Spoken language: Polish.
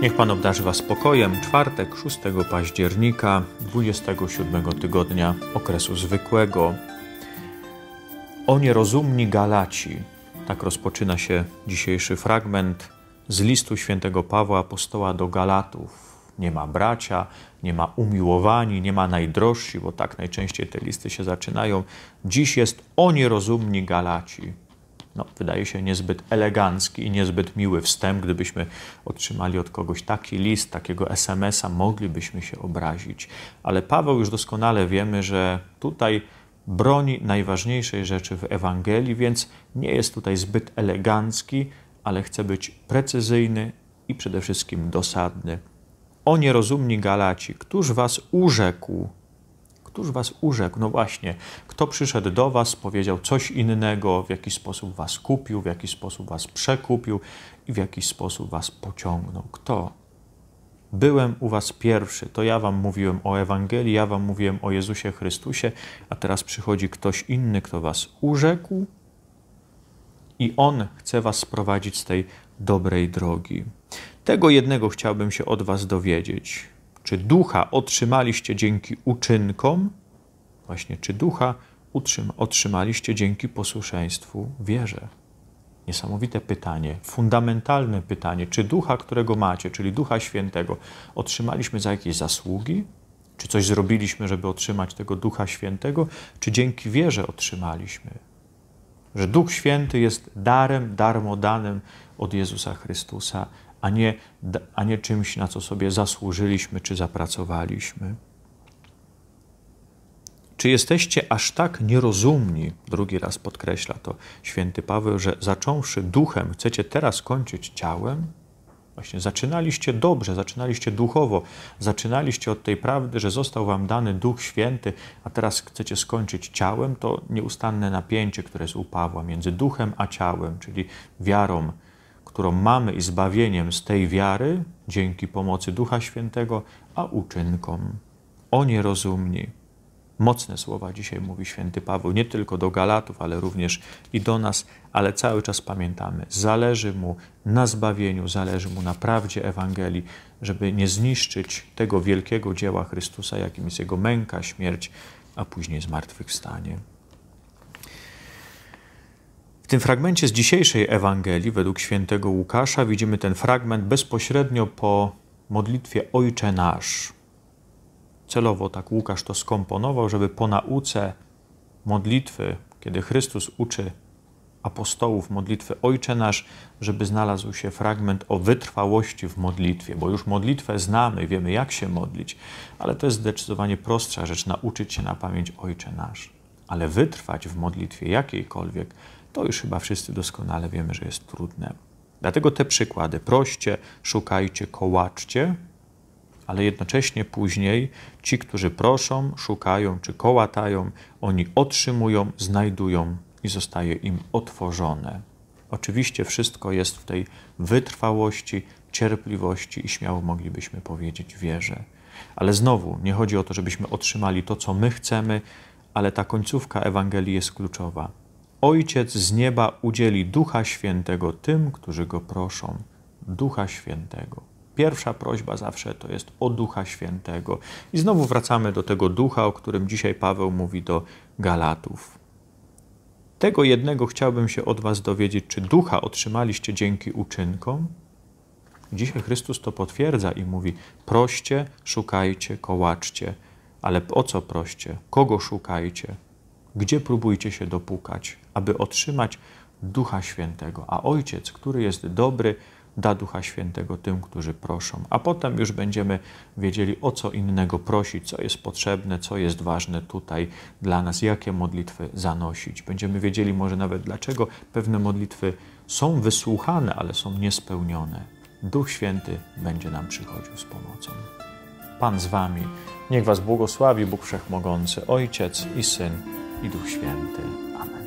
Niech Pan obdarzy Was spokojem. Czwartek 6 października 27 tygodnia okresu zwykłego. O nierozumni Galaci. Tak rozpoczyna się dzisiejszy fragment z listu świętego Pawła apostoła do Galatów. Nie ma bracia, nie ma umiłowani, nie ma najdrożsi, bo tak najczęściej te listy się zaczynają. Dziś jest o nierozumni Galaci no, wydaje się niezbyt elegancki i niezbyt miły wstęp. Gdybyśmy otrzymali od kogoś taki list, takiego SMS-a, moglibyśmy się obrazić. Ale Paweł już doskonale wiemy, że tutaj broni najważniejszej rzeczy w Ewangelii, więc nie jest tutaj zbyt elegancki, ale chce być precyzyjny i przede wszystkim dosadny. O nierozumni Galaci, któż was urzekł, Któż was urzekł? No właśnie, kto przyszedł do was, powiedział coś innego, w jaki sposób was kupił, w jaki sposób was przekupił i w jaki sposób was pociągnął? Kto? Byłem u was pierwszy, to ja wam mówiłem o Ewangelii, ja wam mówiłem o Jezusie Chrystusie, a teraz przychodzi ktoś inny, kto was urzekł i on chce was sprowadzić z tej dobrej drogi. Tego jednego chciałbym się od was dowiedzieć czy ducha otrzymaliście dzięki uczynkom? Właśnie, czy ducha otrzymaliście dzięki posłuszeństwu wierze? Niesamowite pytanie, fundamentalne pytanie. Czy ducha, którego macie, czyli ducha świętego, otrzymaliśmy za jakieś zasługi? Czy coś zrobiliśmy, żeby otrzymać tego ducha świętego? Czy dzięki wierze otrzymaliśmy? Że Duch Święty jest darem darmo danym od Jezusa Chrystusa, a nie, a nie czymś, na co sobie zasłużyliśmy czy zapracowaliśmy. Czy jesteście aż tak nierozumni? Drugi raz podkreśla to święty Paweł, że zacząwszy duchem, chcecie teraz kończyć ciałem? Właśnie zaczynaliście dobrze, zaczynaliście duchowo, zaczynaliście od tej prawdy, że został wam dany Duch Święty, a teraz chcecie skończyć ciałem, to nieustanne napięcie, które jest u Pawła między duchem a ciałem, czyli wiarą, którą mamy i zbawieniem z tej wiary, dzięki pomocy Ducha Świętego, a uczynkom. O nierozumni. Mocne słowa dzisiaj mówi święty Paweł, nie tylko do Galatów, ale również i do nas, ale cały czas pamiętamy, zależy mu na zbawieniu, zależy mu na prawdzie Ewangelii, żeby nie zniszczyć tego wielkiego dzieła Chrystusa, jakim jest jego męka, śmierć, a później zmartwychwstanie tym fragmencie z dzisiejszej Ewangelii według świętego Łukasza widzimy ten fragment bezpośrednio po modlitwie Ojcze Nasz. Celowo tak Łukasz to skomponował, żeby po nauce modlitwy, kiedy Chrystus uczy apostołów modlitwy Ojcze Nasz, żeby znalazł się fragment o wytrwałości w modlitwie, bo już modlitwę znamy, wiemy jak się modlić, ale to jest zdecydowanie prostsza rzecz, nauczyć się na pamięć Ojcze Nasz ale wytrwać w modlitwie jakiejkolwiek, to już chyba wszyscy doskonale wiemy, że jest trudne. Dlatego te przykłady proście, szukajcie, kołaczcie, ale jednocześnie później ci, którzy proszą, szukają czy kołatają, oni otrzymują, znajdują i zostaje im otworzone. Oczywiście wszystko jest w tej wytrwałości, cierpliwości i śmiało moglibyśmy powiedzieć wierze. Ale znowu nie chodzi o to, żebyśmy otrzymali to, co my chcemy, ale ta końcówka Ewangelii jest kluczowa. Ojciec z nieba udzieli Ducha Świętego tym, którzy go proszą. Ducha Świętego. Pierwsza prośba zawsze to jest o Ducha Świętego. I znowu wracamy do tego Ducha, o którym dzisiaj Paweł mówi do Galatów. Tego jednego chciałbym się od Was dowiedzieć, czy Ducha otrzymaliście dzięki uczynkom? Dzisiaj Chrystus to potwierdza i mówi: proście, szukajcie, kołaczcie. Ale o co proście? Kogo szukajcie? Gdzie próbujcie się dopukać, aby otrzymać Ducha Świętego? A Ojciec, który jest dobry, da Ducha Świętego tym, którzy proszą. A potem już będziemy wiedzieli, o co innego prosić, co jest potrzebne, co jest ważne tutaj dla nas, jakie modlitwy zanosić. Będziemy wiedzieli może nawet, dlaczego pewne modlitwy są wysłuchane, ale są niespełnione. Duch Święty będzie nam przychodził z pomocą. Pan z Wami. Niech Was błogosławi Bóg Wszechmogący, Ojciec i Syn i Duch Święty. Amen.